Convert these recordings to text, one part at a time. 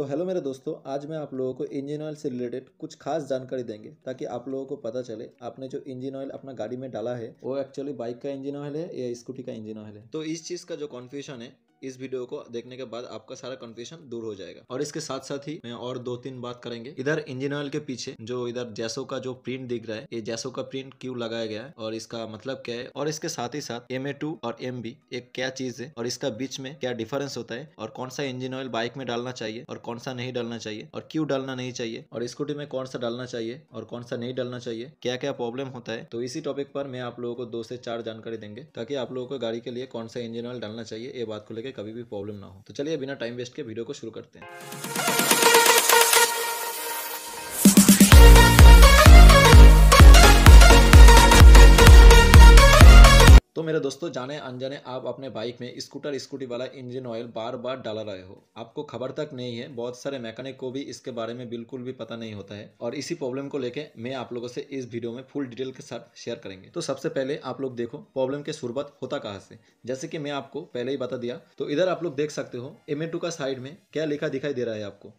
तो हेलो मेरे दोस्तों आज मैं आप लोगों को इंजन ऑयल से रिलेटेड कुछ खास जानकारी देंगे ताकि आप लोगों को पता चले आपने जो इंजन ऑयल अपना गाड़ी में डाला है वो एक्चुअली बाइक का इंजन ऑयल है या स्कूटी का इंजन ऑयल है तो इस चीज़ का जो कन्फ्यूजन है इस वीडियो को देखने के बाद आपका सारा कन्फ्यूजन दूर हो जाएगा और इसके साथ साथ ही मैं और दो तीन बात करेंगे इधर इंजन ऑयल के पीछे जो इधर जैसो का जो प्रिंट दिख रहा है ये जैसो का प्रिंट क्यों लगाया गया है और इसका मतलब क्या है और इसके साथ ही साथ एम और एम एक क्या चीज है और इसका बीच में क्या डिफरेंस होता है और कौन सा इंजन ऑयल बाइक में डालना चाहिए और कौन सा नहीं डालना चाहिए और क्यों डालना नहीं चाहिए और स्कूटी में कौन सा डालना चाहिए और कौन सा नहीं डालना चाहिए क्या क्या प्रॉब्लम होता है तो इसी टॉपिक पर मैं आप लोगों को दो से चार जानकारी देंगे ताकि आप लोगों को गाड़ी के लिए कौन सा इंजन ऑयल डालना चाहिए ये बात को लेकर कभी भी प्रॉब्लम ना हो तो चलिए बिना टाइम वेस्ट के वीडियो को शुरू करते हैं मेरे दोस्तों जाने अनजाने आप अपने बाइक में स्कूटर स्कूटी वाला इंजन ऑयल बार बार डाला रहे हो आपको खबर तक नहीं है बहुत सारे मैकेनिक को भी इसके बारे में बिल्कुल भी पता नहीं होता है और इसी प्रॉब्लम को लेके मैं आप लोगों से इस वीडियो में फुल डिटेल के साथ शेयर करेंगे तो सबसे पहले आप लोग देखो प्रॉब्लम के शुरुआत होता कहाँ से जैसे की मैं आपको पहले ही बता दिया तो इधर आप लोग देख सकते हो एम का साइड में क्या लिखा दिखाई दे रहा है आपको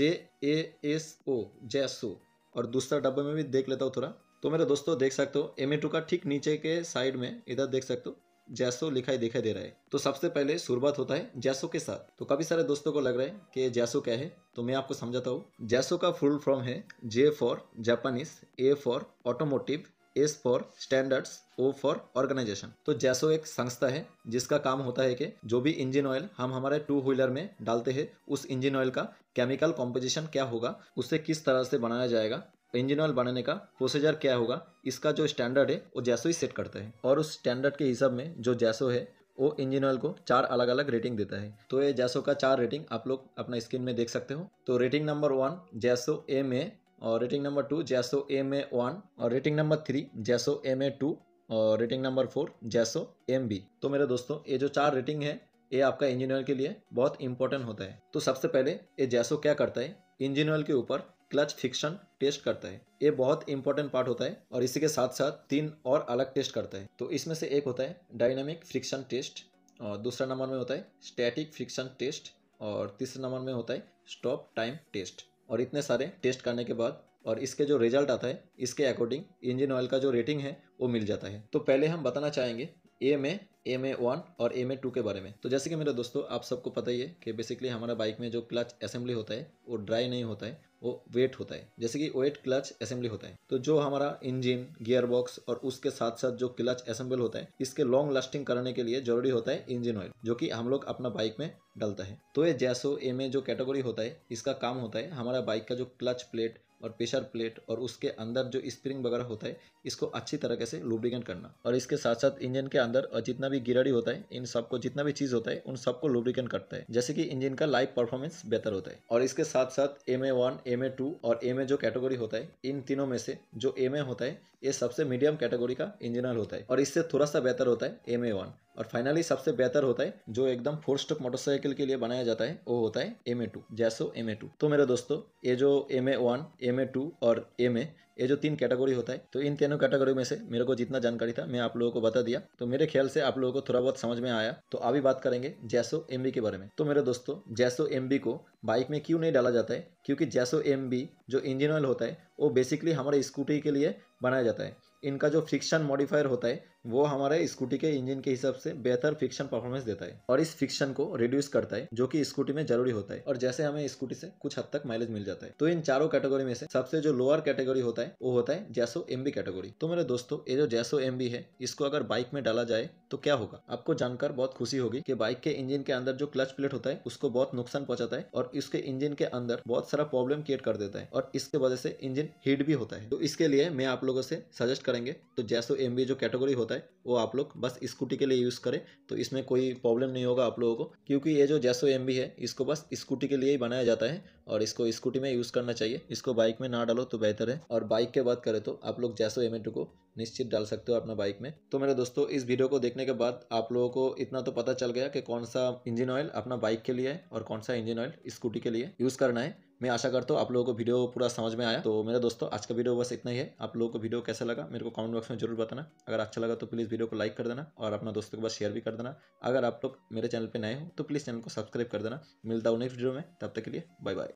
जे ए एस ओ जेसो और दूसरा डब्बे में भी देख लेता हूँ थोड़ा तो मेरे दोस्तों देख सकते हो एम का ठीक नीचे के साइड में इधर देख सकते हो जैसो लिखाई दिखाई दे रहा है तो सबसे पहले शुरुआत होता है जैसो के साथ तो काफी सारे दोस्तों को लग रहा है कि जैसो क्या है तो मैं आपको समझाता हूँ जैसो का फुल फॉर्म है J for Japanese A for automotive S for standards O for organization तो जैसो एक संस्था है जिसका काम होता है कि जो भी इंजन ऑयल हम हमारे टू व्हीलर में डालते हैं उस इंजन ऑयल का केमिकल कॉम्पोजिशन क्या होगा उसे किस तरह से बनाया जाएगा इंजन ऑयल बनाने का प्रोसीजर क्या होगा इसका जो स्टैंडर्ड है वो जैसो ही सेट करता है और उस स्टैंडर्ड के हिसाब में जो जैसो है वो इंजन ऑयल को चार अलग अलग रेटिंग देता है तो ये जैसो का चार रेटिंग आप लोग अपना स्क्रीन में देख सकते हो तो rating number one JASO M A और rating number two JASO M A one और rating number three JASO M A two और rating number four JASO M B तो मेरे दोस्तों ये जो चार रेटिंग है ये आपका इंजन ऑयल के लिए बहुत इंपॉर्टेंट होता है तो सबसे पहले ये जैसो क्या करता है इंजन ऑयल के ऊपर क्लच फिक्शन टेस्ट करता है ये बहुत इंपॉर्टेंट पार्ट होता है और इसी के साथ साथ तीन और अलग टेस्ट करता है तो इसमें से एक होता है डायनामिक फ्रिक्शन टेस्ट और दूसरा नंबर में होता है स्टैटिक फ्रिक्शन टेस्ट और तीसरे नंबर में होता है स्टॉप टाइम टेस्ट और इतने सारे टेस्ट करने के बाद और इसके जो रिजल्ट आता है इसके अकॉर्डिंग इंजन ऑयल का जो रेटिंग है वो मिल जाता है तो पहले हम बताना चाहेंगे ए में एम ए वन और एम ए टू के बारे में तो जैसे कि मेरे दोस्तों आप सबको पता ही है कि बेसिकली हमारा बाइक में जो क्लच असेंबली होता है वो ड्राई नहीं होता है वो वेट होता है जैसे कि वेट क्लच असेंबली होता है तो जो हमारा इंजन गियर बॉक्स और उसके साथ साथ जो क्लच असेंबल होता है इसके लॉन्ग लास्टिंग करने के लिए जरूरी होता है इंजन ऑयल जो कि हम लोग अपना बाइक में डलता है तो ये जैसो एम जो कैटेगरी होता है इसका काम होता है हमारा बाइक का जो क्लच प्लेट और प्रेशर प्लेट और उसके अंदर जो स्प्रिंग वगैरह होता है इसको अच्छी तरीके से लुब्रिकेट करना और इसके साथ साथ इंजन के अंदर और जितना भी गिरड़ी होता है इन सबको जितना भी चीज़ होता है उन सबको लुब्रिकेट करता है जैसे कि इंजन का लाइव परफॉर्मेंस बेहतर होता है और इसके साथ साथ M A one M A two और एम ए जो कैटेगरी होता है इन तीनों में से जो एम ए होता है ये सबसे मीडियम कैटेगरी का इंजिनर होता है और इससे थोड़ा सा बेहतर होता है एम ए वन और फाइनली सबसे बेहतर होता है जो एकदम फोर स्टॉक मोटरसाइकिल के लिए बनाया जाता है वो होता है M A two JASO M A two तो मेरे दोस्तों ये जो M A one M A two और एम ए ये जो तीन कैटेगरी होता है तो इन तीनों कैटेगरी में से मेरे को जितना जानकारी था मैं आप लोगों को बता दिया तो मेरे ख्याल से आप लोगों को थोड़ा बहुत समझ में आया तो अभी बात करेंगे जैसो एम के बारे में तो मेरे दोस्तों जैसो एम को बाइक में क्यों नहीं डाला जाता है क्योंकि जैसो एम जो इंजन ऑयल होता है वो बेसिकली हमारे स्कूटी के लिए बनाया जाता है इनका जो फ्रिक्शन मॉडिफायर होता है वो हमारे स्कूटी के इंजन के हिसाब से बेहतर फ्रिक्शन परफॉर्मेंस देता है और इस फ्रिक्शन को रिड्यूस करता है जो कि स्कूटी में जरूरी होता है और जैसे हमें स्कूटी से कुछ हद तक माइलेज मिल जाता है तो इन चारों कैटेगरी में से सबसे जो लोअर कैटेगरी होता है वो होता है जैसो एम कैटेगरी तो मेरे दोस्तों ये जो जैसो एम है इसको अगर बाइक में डाला जाए तो क्या होगा आपको जानकर बहुत खुशी होगी की बाइक के इंजन के अंदर जो क्लच प्लेट होता है उसको बहुत नुकसान पहुंचाता है और इसके इंजिन के अंदर बहुत सारा प्रॉब्लम क्रिएट कर देता है और इसके वजह से इंजिन हीट भी होता है तो इसके लिए मैं आप लोगों से सजेस्ट करेंगे तो जैसो एम जो कैटेगरी होता है वो आप लोग बस स्कूटी के लिए यूज़ करें तो इसमें कोई प्रॉब्लम नहीं होगा आप लोगों को क्योंकि ये जो जैसो एम है इसको बस स्कूटी के लिए ही बनाया जाता है और इसको स्कूटी में यूज़ करना चाहिए इसको बाइक में ना डालो तो बेहतर है और बाइक के बात करें तो आप लोग जैसो एम को निश्चित डाल सकते हो अपना बाइक में तो मेरे दोस्तों इस वीडियो को देखने के बाद आप लोगों को इतना तो पता चल गया कि कौन सा इंजन ऑयल अपना बाइक के लिए है और कौन सा इंजन ऑयल स्कूटी के लिए यूज़ करना है मैं आशा करता हूँ आप लोगों को वीडियो पूरा समझ में आया तो मेरे दोस्तों आज का वीडियो बस इतना ही है आप लोगों को वीडियो कैसा लगा मेरे को कमेंट बॉक्स में जरूर बताना अगर अच्छा लगा तो प्लीज़ वीडियो को लाइक कर देना और अपना दोस्तों के पास शेयर भी कर देना अगर आप लोग मेरे चैनल पर नए हो तो प्लीज़ चैनल को सब्सक्राइब कर देना मिलता हूँ नेक्स्ट वीडियो में तब तक के लिए बाय बाय